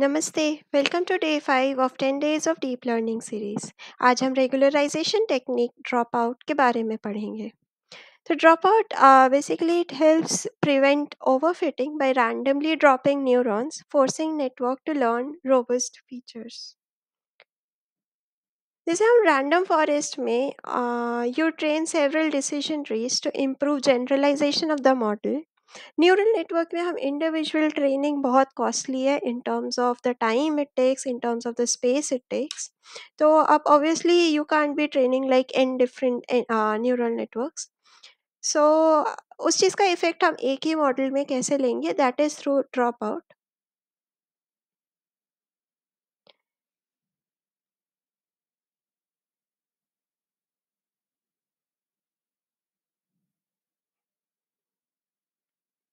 Namaste. Welcome to day 5 of 10 days of deep learning series. Today we will regularization technique dropout. So dropout uh, basically it helps prevent overfitting by randomly dropping neurons, forcing network to learn robust features. This is a random forest may uh, you train several decision trees to improve generalization of the model neural network में हम individual training बहुत costly है in terms of the time it takes in terms of the space it takes तो अब obviously you can't be training like n different neural networks so उस चीज़ का effect हम एक ही मॉडल में कैसे लेंगे that is through dropout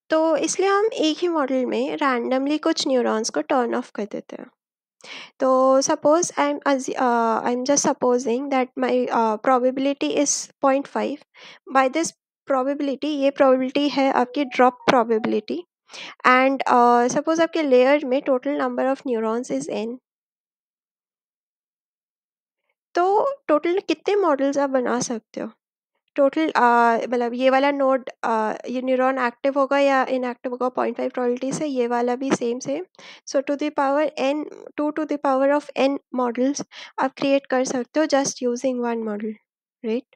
तो इसलिए हम एक ही मॉडल में रैंडमली कुछ न्यूरॉन्स को टर्न ऑफ कर देते हैं तो suppose I am I am just supposing that my probability is point five by this probability ये प्रोबेबिलिटी है आपकी ड्रॉप प्रोबेबिलिटी एंड सपोज आपके लेयर में total number of neurons is n तो टोटल कितने मॉडल्स आप बना सकते हो टोटल मतलब ये वाला नोड ये न्यूरॉन एक्टिव होगा या इनएक्टिव होगा पॉइंट फाइव प्रोबेबिलिटी से ये वाला भी same same so two the power n two to the power of n models आप क्रिएट कर सकते हो just using one model right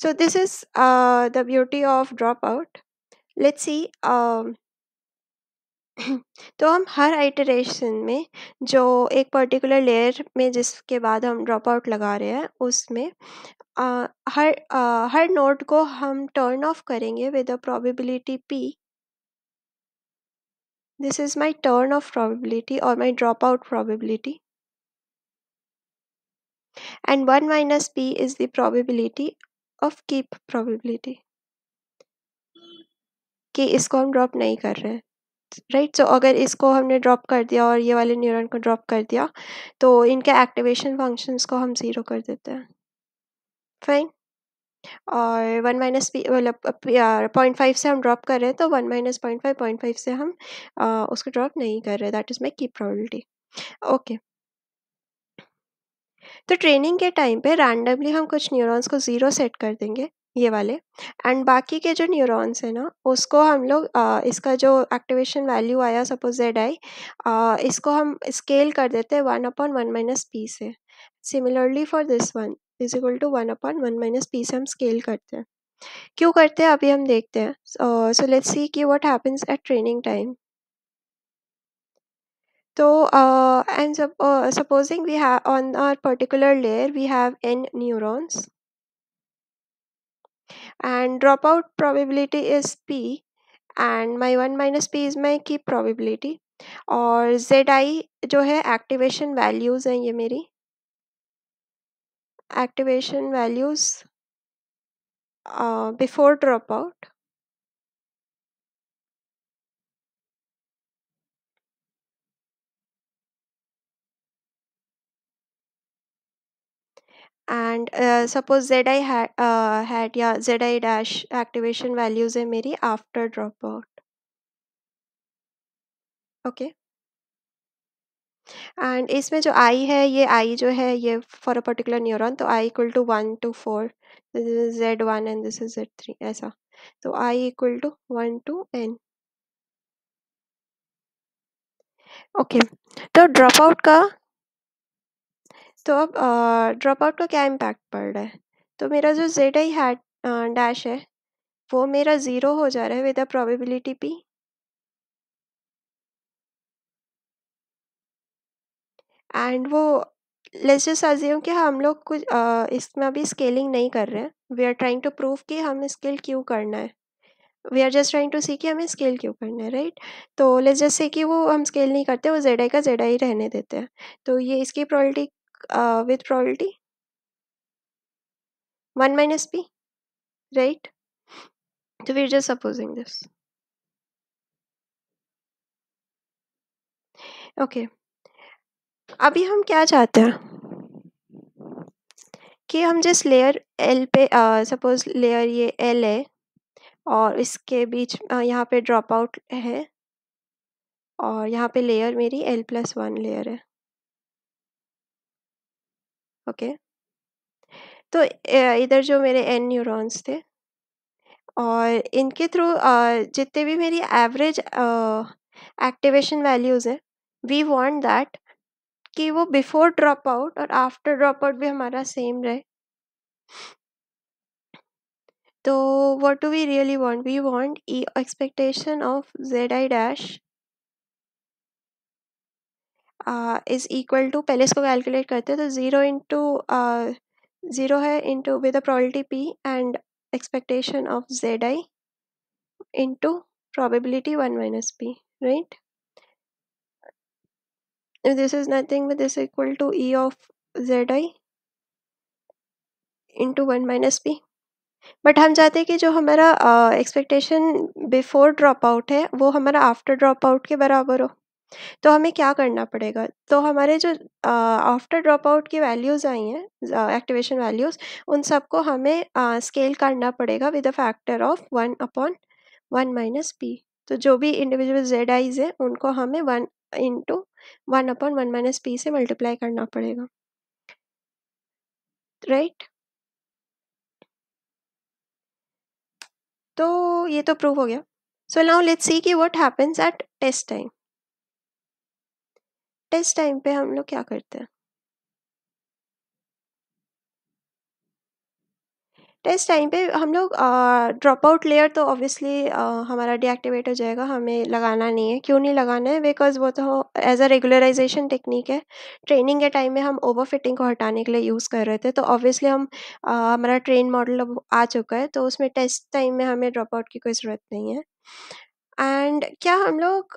so this is uh, the beauty of dropout let's see um, तो हम हर iteration में जो एक particular layer में जिसके बाद हम ड्रॉप आउट लगा रहे हैं उसमें आ, हर आ, हर नोड को हम टर्न ऑफ करेंगे with a probability p is my turn off probability और my dropout probability and one minus p is the probability of keep probability कि इसको हम ड्रॉप नहीं कर रहे हैं राइट सो अगर इसको हमने ड्रॉप कर दिया और ये वाले न्यूरॉन को ड्रॉप कर दिया तो इनके एक्टिवेशन फंक्शंस को हम ज़ीरो कर देते हैं फाइन और वन माइनस पी मतलब पॉइंट फाइव से हम ड्रॉप कर रहे हैं तो one minus point five point five से हम आ, उसको ड्रॉप नहीं कर रहे that is my key probability okay तो ट्रेनिंग के टाइम पे रैंडमली हम कुछ न्यूरॉन्स को ज़ीरो सेट कर देंगे ये वाले एंड बाकी के जो न्यूरॉन्स हैं ना उसको हम लोग इसका जो एक्टिवेशन वैल्यू आया सपोज जेड आई इसको हम स्केल कर देते हैं one upon one minus p से similarly for this one is equal to one upon one minus p से हम स्केल करते हैं क्यों करते हैं अभी हम देखते हैं सो लेट्स सी कि what happens at training time तो and supposing we have on our particular layer we have n neurons and dropout probability is p and my 1 minus p is my key probability और z i जो है activation values हैं ये मेरी activation values uh, before dropout and suppose z i had या z i dash activation values है मेरी after dropout okay and इसमें जो आई है ये आई जो है ये फॉर अ पर्टिकुलर न्यूरॉन तो i equal to one to four z one and this is z three ऐसा तो i equal to one to n okay तो ड्रॉप आउट का तो अब ड्रॉप आउट का क्या इम्पैक्ट पड़ रहा है तो मेरा जो जेड आई हैट डैश है वो मेरा ज़ीरो हो जा रहा है with a probability p and वो लेट्स जस्ट अज्यूम कि हम लोग कुछ इसमें अभी स्केलिंग नहीं कर रहे हैं we are trying to prove कि हमें स्केल क्यों करना है we are just trying to see कि हमें स्केल क्यों करना है राइट तो लेट्स जस्ट से कि वो हम स्केल नहीं करते वो जेड आई का जेड आई रहने देते हैं तो ये इसकी probability uh, with probability 1 minus p right so we're just supposing this okay okay. अभी हम क्या चाहते हैं कि हम जिस लेयर एल पे सपोज uh, लेयर ये एल है और इसके बीच uh, यहाँ पे ड्रॉप आउट है और यहाँ पे लेयर मेरी एल प्लस वन लेयर है ओके तो इधर जो मेरे एन न्यूरॉन्स थे और इनके थ्रू जितने भी मेरी एवरेज एक्टिवेशन वैल्यूज़ है वी वांट दैट कि वो बिफोर ड्रॉप आउट और आफ्टर ड्रॉप आउट भी हमारा सेम रहे तो what do we really want we want E expectation of z i dash is equal to पहले इसको कैलकुलेट करते हैं तो ज़ीरो इंटू ज़ीरो है into with a probability p and expectation of z i into probability one minus p right this is nothing but this equal to E of z i into one minus p but हम चाहते हैं कि जो हमारा expectation before drop out है वो हमारा after drop out के बराबर हो तो हमें क्या करना पड़ेगा तो हमारे जो आफ्टर ड्रॉप आउट की वैल्यूज़ आई हैं एक्टिवेशन वैल्यूज़ उन सबको हमें स्केल करना पड़ेगा with a factor of one upon one minus p तो जो भी इंडिविजुअल जेड आईज है उनको हमें one into one upon one minus p से मल्टीप्लाई करना पड़ेगा राइट right? तो ये तो प्रूव हो गया सो नाउ लेट्स सी कि what happens at test time test time पे हम लोग क्या करते हैं टेस्ट टाइम पे हम लोग ड्रॉप आउट लेयर तो ऑब्वियसली हमारा डीएक्टिवेट हो जाएगा हमें लगाना नहीं है क्यों नहीं लगाना है बिकॉज वो तो एज अ रेगुलराइजेशन टेक्निक है ट्रेनिंग के टाइम में हम ओवर फिटिंग को हटाने के लिए यूज़ कर रहे थे तो ऑब्वियसली हम uh, हमारा ट्रेन मॉडल अब आ चुका है तो उसमें टेस्ट टाइम में हमें ड्रॉप आउट की कोई ज़रूरत नहीं है एंड क्या हम लोग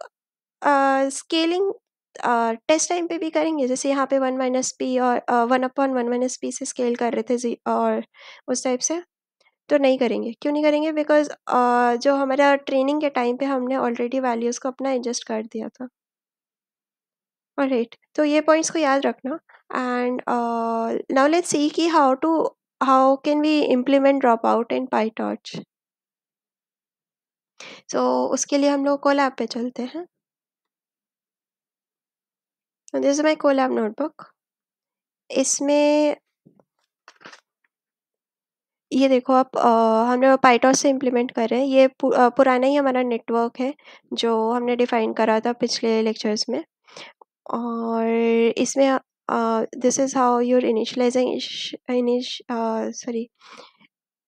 स्केलिंग uh, टेस्ट टाइम पे भी करेंगे? जैसे यहाँ पे वन माइनस पी और one upon one minus p से स्केल कर रहे थे ज़ी और उस टाइप से? तो नहीं करेंगे, क्यों नहीं करेंगे? बिकॉज़ जो हमारा ट्रेनिंग के टाइम पे हमने ऑलरेडी वैल्यूज़ को अपना एडजस्ट कर दिया था। और ऑलराइट, तो ये पॉइंट्स को याद रखना एंड नाउ लेट सी की how to how can we implement dropout in PyTorch so उसके लिए हम लोग ऐप पे चलते हैं। दिस माय कोलाब नोटबुक इसमें ये देखो आप आ, हमने पाइटॉस से इम्प्लीमेंट कर रहे हैं ये पु, पुराना ही हमारा नेटवर्क है जो हमने डिफाइन करा था पिछले लेक्चर्स में और इसमें this is how your initializing initi sorry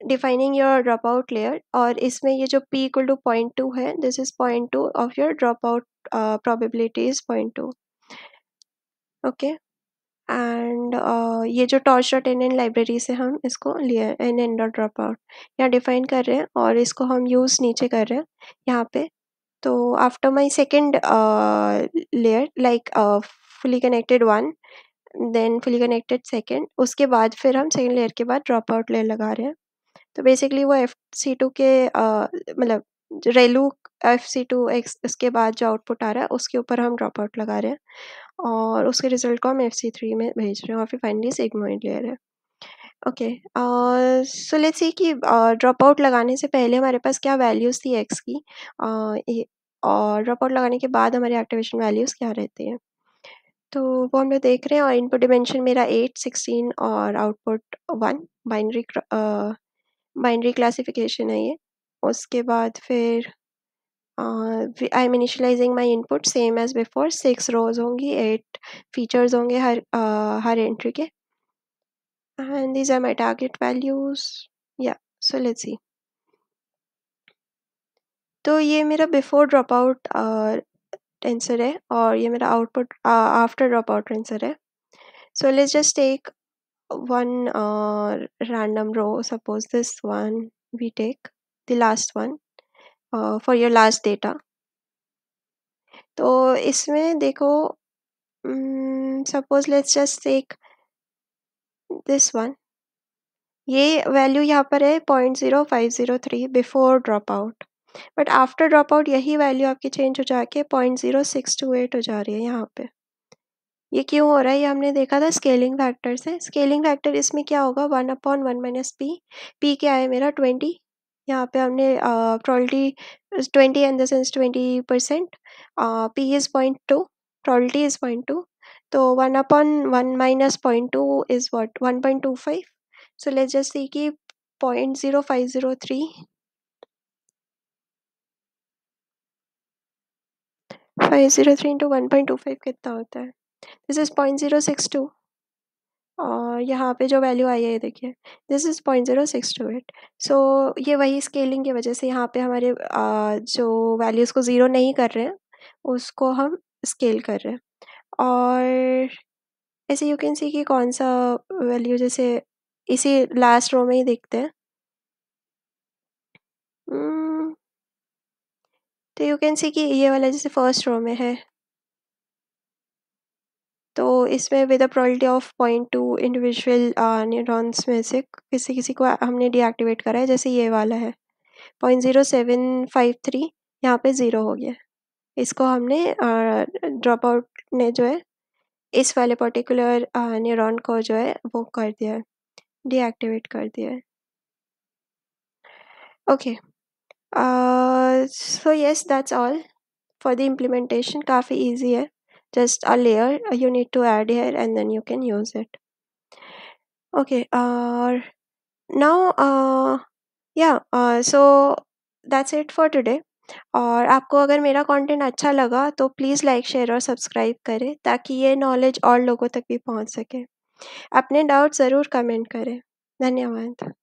defining your dropout layer और इसमें ये जो p equal to point two है this is point two of your dropout probability is point two okay and ये जो torch dot n n library से हम इसको लिए n n dot dropout यहाँ डिफाइन कर रहे हैं और इसको हम यूज़ नीचे कर रहे हैं यहाँ पे तो after my second layer like fully connected one then fully connected second उसके बाद फिर हम सेकेंड लेयर के बाद ड्रॉप आउट लेयर लगा रहे हैं तो बेसिकली वो एफ सी टू के मतलब ReLU F C two X उसके बाद जो आउटपुट आ रहा है उसके ऊपर हम ड्रॉप आउट लगा रहे हैं और उसके रिजल्ट को हम एफ सी थ्री में भेज रहे हैं और फिर फाइनली ले लेयर है ओके सो लेट्स सी कि ड्रॉप uh, आउट लगाने से पहले हमारे पास क्या वैल्यूज़ थी एक्स की uh, और ड्रॉप आउट लगाने के बाद हमारे एक्टिवेशन वैल्यूज़ क्या रहते हैं तो वो हम लोग देख रहे हैं और इनपुट डिमेंशन मेरा एट सिक्सटीन और output one binary binary classification है ये उसके बाद फिर I am initializing my input same as before six rows होंगी एट फीचर्स होंगे हर uh, हर एंट्री के and these are my target values या सो लेट्स सी तो ये मेरा बिफोर ड्रॉप आउट आंसर है और ये मेरा output after dropout answer है so let's just take one random row suppose this one we take the last one for your last data तो इसमें देखो suppose let's just take this one ये value यहाँ पर है point zero five zero three before dropout but after dropout यही value आपकी change हो जाके point zero six two eight हो जा रही है यहाँ पे ये क्यों हो रहा है ये हमने देखा था स्केलिंग फैक्टर से स्केलिंग फैक्टर इसमें क्या होगा one upon one minus P P क्या है मेरा ट्वेंटी यहाँ पे हमने probability twenty in dense twenty percent P is point two probability is point two तो one upon one minus point two is what one point two five so let just see की point zero five zero three five zero three into one point two five कितना होता है this is point zero six two और यहाँ पे जो value आई है ये देखिए this is point zero six two eight so ये वही स्केलिंग की वजह से यहाँ पे हमारे आ, जो वैल्यूज़ को ज़ीरो नहीं कर रहे हैं उसको हम स्केल कर रहे हैं और ऐसे यू कैन सी कि कौन सा वैल्यू जैसे इसी लास्ट रो में ही देखते हैं hmm. तो यू कैन सी कि ये वाला जैसे फर्स्ट रो में है तो इसमें with a probability of point two individual neurons में से किसी किसी को हमने डीएक्टिवेट करा है जैसे ये वाला है point zero seven five three यहाँ पर ज़ीरो हो गया इसको हमने ड्रॉप uh, आउट ने जो है इस वाले पर्टिकुलर न्यूरॉन uh, को जो है वो कर दिया है डीएक्टिवेट कर दिया है okay so yes that's all for the implementation काफ़ी इजी है just a layer you need to add here and then you can use it okay uh, now uh, yeah uh, so that's it for today और आपको अगर मेरा content अच्छा लगा तो please like share और सब्सक्राइब करें ताकि ये नॉलेज और लोगों तक भी पहुंच सके अपने डाउट ज़रूर कमेंट करें धन्यवाद